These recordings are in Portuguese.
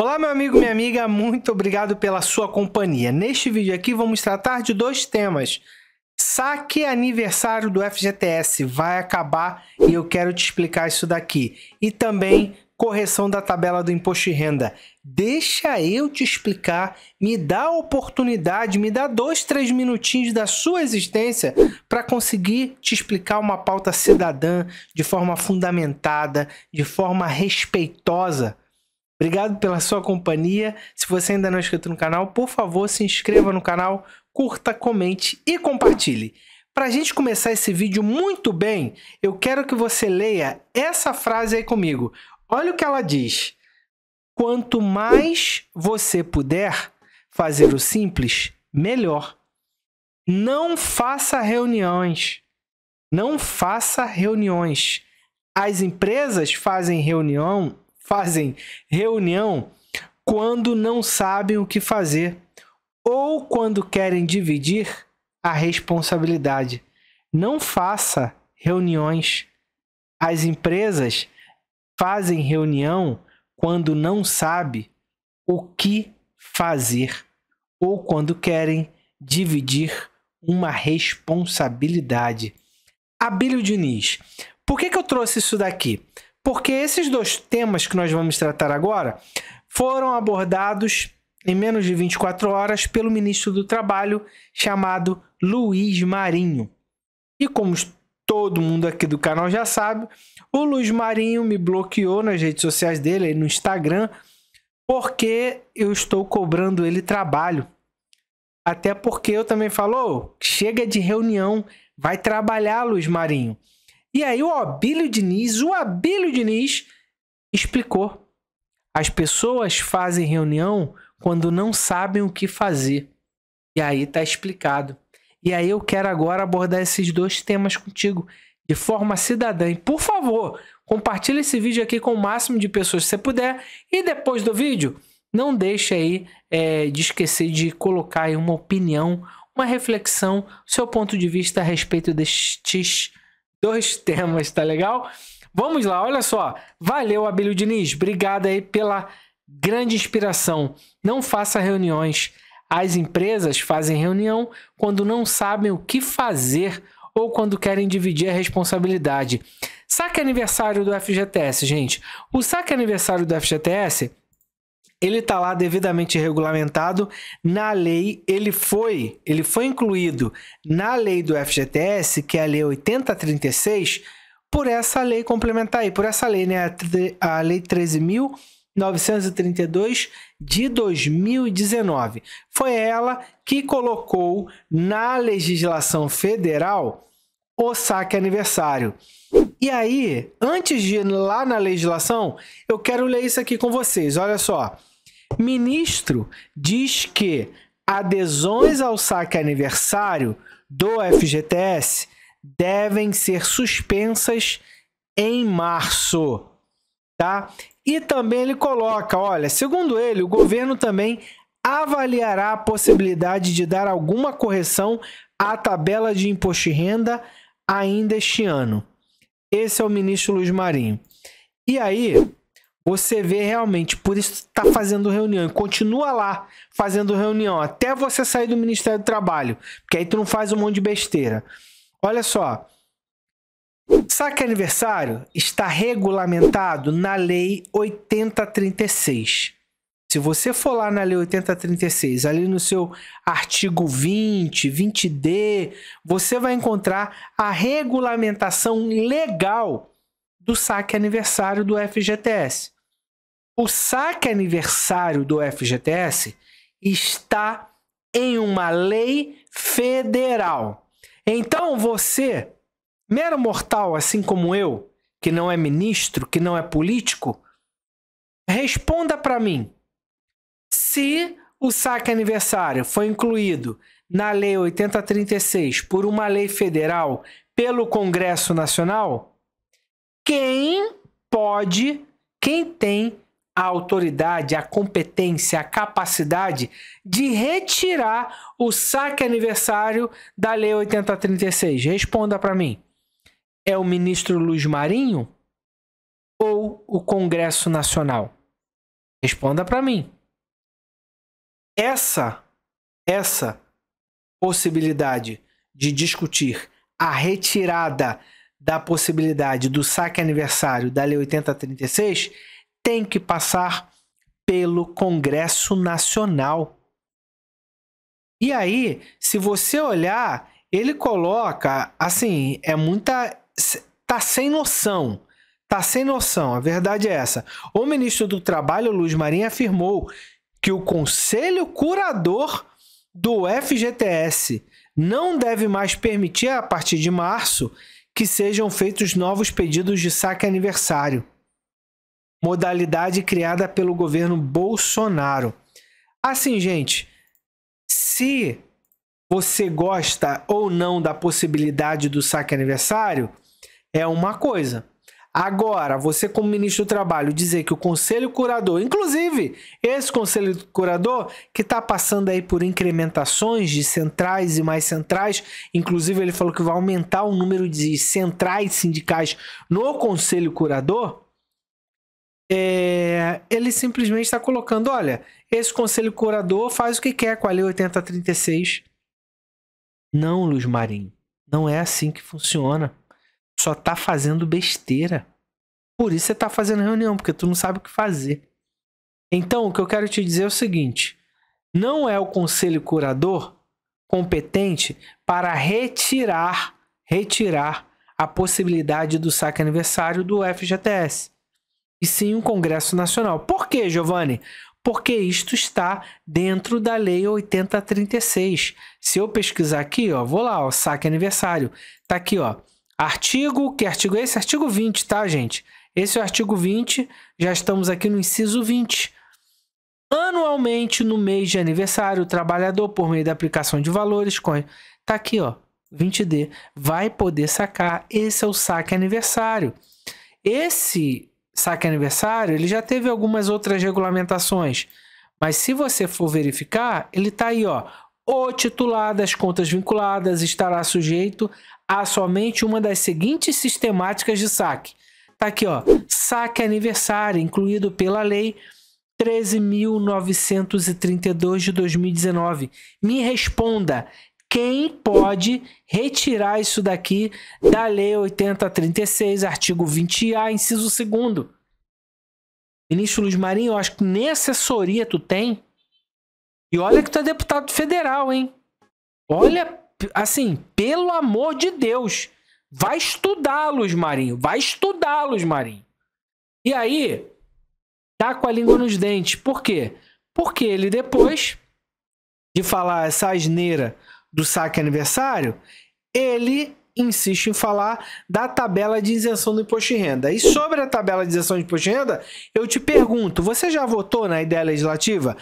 Olá, meu amigo, minha amiga, muito obrigado pela sua companhia. Neste vídeo aqui vamos tratar de dois temas. Saque aniversário do FGTS vai acabar e eu quero te explicar isso daqui. E também correção da tabela do imposto de renda. Deixa eu te explicar, me dá a oportunidade, me dá dois, três minutinhos da sua existência para conseguir te explicar uma pauta cidadã de forma fundamentada, de forma respeitosa Obrigado pela sua companhia. Se você ainda não é inscrito no canal, por favor, se inscreva no canal, curta, comente e compartilhe. Para a gente começar esse vídeo muito bem, eu quero que você leia essa frase aí comigo. Olha o que ela diz. Quanto mais você puder fazer o simples, melhor. Não faça reuniões. Não faça reuniões. As empresas fazem reunião fazem reunião quando não sabem o que fazer ou quando querem dividir a responsabilidade. Não faça reuniões. As empresas fazem reunião quando não sabe o que fazer ou quando querem dividir uma responsabilidade. Abílio Diniz, por que, que eu trouxe isso daqui? Porque esses dois temas que nós vamos tratar agora foram abordados em menos de 24 horas pelo ministro do Trabalho chamado Luiz Marinho. E como todo mundo aqui do canal já sabe, o Luiz Marinho me bloqueou nas redes sociais dele, no Instagram, porque eu estou cobrando ele trabalho. Até porque eu também falou, chega de reunião, vai trabalhar, Luiz Marinho. E aí o Abílio Diniz, o Abílio Diniz explicou. As pessoas fazem reunião quando não sabem o que fazer. E aí tá explicado. E aí eu quero agora abordar esses dois temas contigo de forma cidadã. E por favor, compartilhe esse vídeo aqui com o máximo de pessoas que você puder. E depois do vídeo, não deixe aí é, de esquecer de colocar aí uma opinião, uma reflexão, seu ponto de vista a respeito destes dois temas, tá legal? Vamos lá, olha só. Valeu, Abílio Diniz. Obrigado aí pela grande inspiração. Não faça reuniões. As empresas fazem reunião quando não sabem o que fazer ou quando querem dividir a responsabilidade. Saque aniversário do FGTS, gente. O saque aniversário do FGTS ele está lá devidamente regulamentado na lei, ele foi, ele foi incluído na lei do FGTS, que é a lei 8036, por essa lei complementar aí, por essa lei, né, a lei 13932 de 2019. Foi ela que colocou na legislação federal o saque aniversário. E aí, antes de ir lá na legislação, eu quero ler isso aqui com vocês. Olha só. Ministro diz que adesões ao saque aniversário do FGTS devem ser suspensas em março, tá? E também ele coloca, olha, segundo ele, o governo também avaliará a possibilidade de dar alguma correção à tabela de imposto de renda ainda este ano. Esse é o ministro Luiz Marinho. E aí, você vê realmente, por isso está fazendo reunião e continua lá fazendo reunião até você sair do Ministério do Trabalho, porque aí tu não faz um monte de besteira. Olha só, saque aniversário está regulamentado na Lei 8036. Se você for lá na Lei 8036, ali no seu artigo 20, 20D, você vai encontrar a regulamentação legal do saque aniversário do FGTS. O saque aniversário do FGTS está em uma lei federal. Então você, mero mortal assim como eu, que não é ministro, que não é político, responda para mim. Se o saque aniversário foi incluído na Lei 8036 por uma lei federal pelo Congresso Nacional, quem pode, quem tem a autoridade, a competência, a capacidade de retirar o saque aniversário da Lei 8036? Responda para mim. É o ministro Luiz Marinho ou o Congresso Nacional? Responda para mim. Essa essa possibilidade de discutir a retirada da possibilidade do saque aniversário da Lei 8036 tem que passar pelo Congresso Nacional. E aí, se você olhar, ele coloca assim, é muita tá sem noção. Tá sem noção, a verdade é essa. O ministro do Trabalho, Luiz Marinho, afirmou que o conselho curador do FGTS não deve mais permitir, a partir de março, que sejam feitos novos pedidos de saque aniversário, modalidade criada pelo governo Bolsonaro. Assim, gente, se você gosta ou não da possibilidade do saque aniversário, é uma coisa. Agora, você como ministro do Trabalho dizer que o Conselho Curador, inclusive esse Conselho Curador que está passando aí por incrementações de centrais e mais centrais, inclusive ele falou que vai aumentar o número de centrais sindicais no Conselho Curador, é, ele simplesmente está colocando, olha, esse Conselho Curador faz o que quer com a Lei 8036. Não, Luz Marinho, não é assim que funciona só tá fazendo besteira. Por isso você tá fazendo reunião, porque tu não sabe o que fazer. Então, o que eu quero te dizer é o seguinte: não é o conselho curador competente para retirar, retirar a possibilidade do saque aniversário do FGTS. E sim o Congresso Nacional. Por quê, Giovanni? Porque isto está dentro da Lei 8036. Se eu pesquisar aqui, ó, vou lá, ó, saque aniversário. Tá aqui, ó. Artigo, que artigo é esse? Artigo 20, tá, gente? Esse é o artigo 20, já estamos aqui no inciso 20. Anualmente, no mês de aniversário, o trabalhador, por meio da aplicação de valores, Tá aqui, ó, 20D, vai poder sacar. Esse é o saque aniversário. Esse saque aniversário, ele já teve algumas outras regulamentações, mas se você for verificar, ele tá aí, ó. O titular das contas vinculadas estará sujeito a somente uma das seguintes sistemáticas de saque. Tá aqui, ó. Saque aniversário, incluído pela lei 13.932 de 2019. Me responda, quem pode retirar isso daqui da Lei 8036, artigo 20A, inciso 2 Ministro Luiz Marinho, eu acho que nem assessoria tu tem. E olha que tu é deputado federal, hein? Olha assim, pelo amor de Deus, vai estudá-los Marinho. Vai estudá-los Marinho. E aí, tá com a língua nos dentes. Por quê? Porque ele depois de falar essa asneira do saque aniversário, ele insiste em falar da tabela de isenção do imposto de renda. E sobre a tabela de isenção do imposto de renda, eu te pergunto, você já votou na ideia legislativa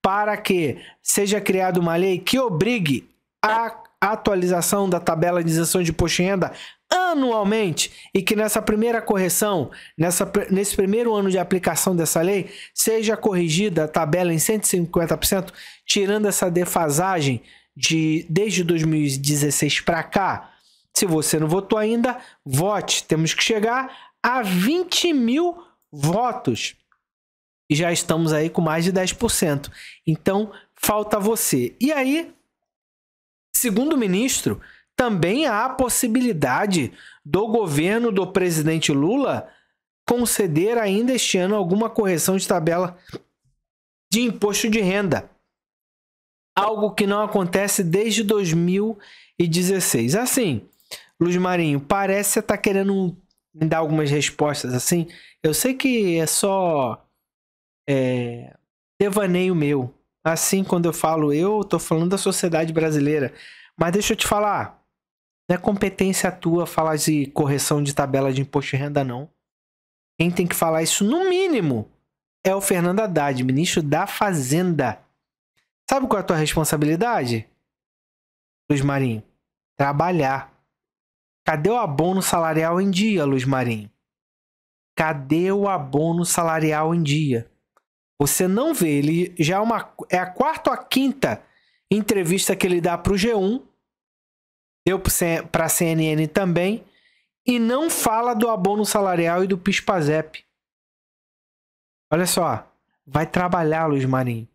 para que seja criada uma lei que obrigue a atualização da tabela de isenção de imposto de renda anualmente e que nessa primeira correção, nessa, nesse primeiro ano de aplicação dessa lei, seja corrigida a tabela em 150%, tirando essa defasagem de desde 2016 para cá. Se você não votou ainda, vote. Temos que chegar a 20 mil votos. E já estamos aí com mais de 10%. Então, falta você. E aí, Segundo o ministro, também há a possibilidade do governo do presidente Lula conceder ainda este ano alguma correção de tabela de imposto de renda, algo que não acontece desde 2016. Assim, Luiz Marinho, parece que você está querendo me dar algumas respostas assim. Eu sei que é só é, devaneio meu, assim quando eu falo eu, estou falando da sociedade brasileira. Mas deixa eu te falar, não é competência tua falar de correção de tabela de imposto de renda, não. Quem tem que falar isso, no mínimo, é o Fernando Haddad, ministro da Fazenda. Sabe qual é a tua responsabilidade, Luiz Marinho? Trabalhar. Cadê o abono salarial em dia, Luiz Marinho? Cadê o abono salarial em dia? Você não vê ele já é uma é a quarta ou a quinta entrevista que ele dá para o G1, deu para a CNN também e não fala do abono salarial e do PIS/PASEP. Olha só, vai trabalhar, Luiz Marinho.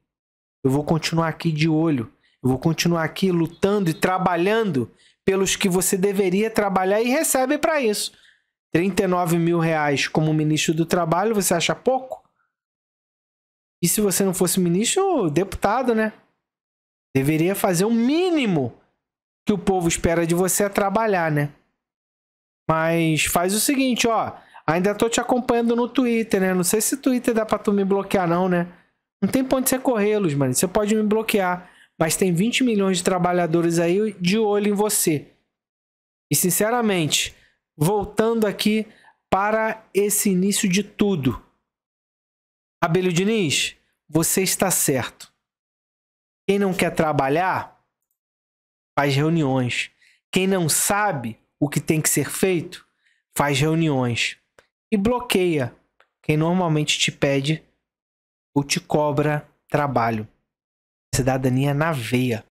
Eu vou continuar aqui de olho. Eu vou continuar aqui lutando e trabalhando pelos que você deveria trabalhar e recebe para isso. 39 mil reais como ministro do trabalho, você acha pouco? E se você não fosse ministro, deputado, né? Deveria fazer o mínimo que o povo espera de você é trabalhar, né? Mas faz o seguinte, ó. Ainda tô te acompanhando no Twitter, né? Não sei se Twitter dá pra tu me bloquear, não, né? Não tem ponto de você corrê-los, mano. Você pode me bloquear. Mas tem 20 milhões de trabalhadores aí de olho em você. E sinceramente, voltando aqui para esse início de tudo. Abelho Diniz, você está certo. Quem não quer trabalhar, faz reuniões. Quem não sabe o que tem que ser feito, faz reuniões. E bloqueia quem normalmente te pede ou te cobra trabalho. Cidadania na veia.